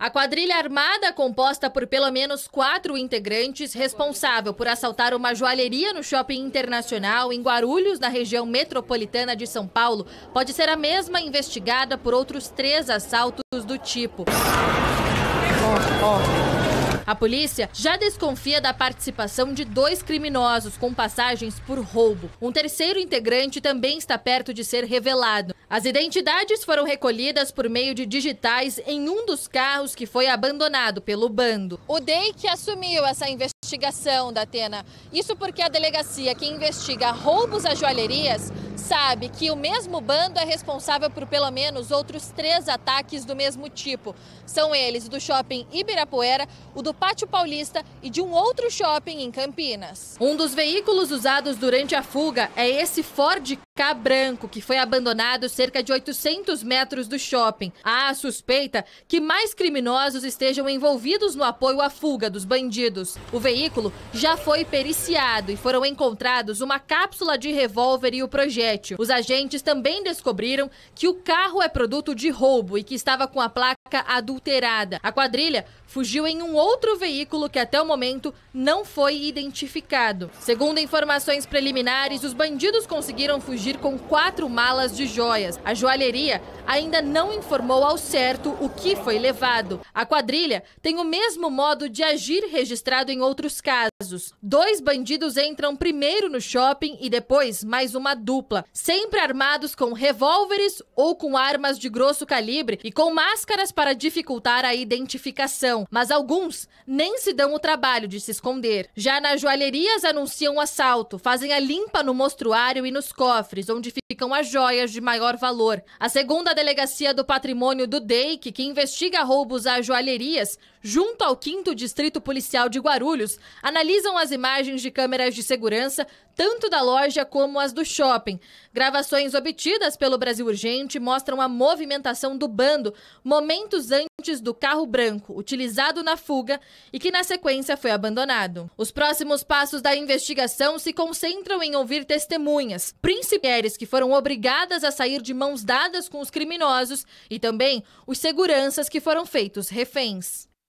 A quadrilha armada, composta por pelo menos quatro integrantes, responsável por assaltar uma joalheria no shopping internacional em Guarulhos, na região metropolitana de São Paulo, pode ser a mesma investigada por outros três assaltos do tipo. A polícia já desconfia da participação de dois criminosos com passagens por roubo. Um terceiro integrante também está perto de ser revelado. As identidades foram recolhidas por meio de digitais em um dos carros que foi abandonado pelo bando. O DEI que assumiu essa investigação da Atena. Isso porque a delegacia que investiga roubos a joalherias sabe que o mesmo bando é responsável por pelo menos outros três ataques do mesmo tipo. São eles do shopping Ibirapuera, o do Pátio Paulista e de um outro shopping em Campinas. Um dos veículos usados durante a fuga é esse Ford branco que foi abandonado cerca de 800 metros do shopping. Há a suspeita que mais criminosos estejam envolvidos no apoio à fuga dos bandidos. O veículo já foi periciado e foram encontrados uma cápsula de revólver e o projétil. Os agentes também descobriram que o carro é produto de roubo e que estava com a placa adulterada. A quadrilha fugiu em um outro veículo que até o momento não foi identificado. Segundo informações preliminares, os bandidos conseguiram fugir fugir com quatro malas de joias. A joalheria ainda não informou ao certo o que foi levado. A quadrilha tem o mesmo modo de agir registrado em outros casos. Dois bandidos entram primeiro no shopping e depois mais uma dupla, sempre armados com revólveres ou com armas de grosso calibre e com máscaras para dificultar a identificação. Mas alguns nem se dão o trabalho de se esconder. Já nas joalherias anunciam o assalto, fazem a limpa no mostruário e nos cofres cofres, onde ficam as joias de maior valor. A segunda delegacia do patrimônio do DEIC, que investiga roubos a joalherias, junto ao 5 Distrito Policial de Guarulhos, analisam as imagens de câmeras de segurança, tanto da loja como as do shopping. Gravações obtidas pelo Brasil Urgente mostram a movimentação do bando momentos antes do carro branco, utilizado na fuga e que na sequência foi abandonado. Os próximos passos da investigação se concentram em ouvir testemunhas, principalmente mulheres que foram obrigadas a sair de mãos dadas com os criminosos e também os seguranças que foram feitos reféns.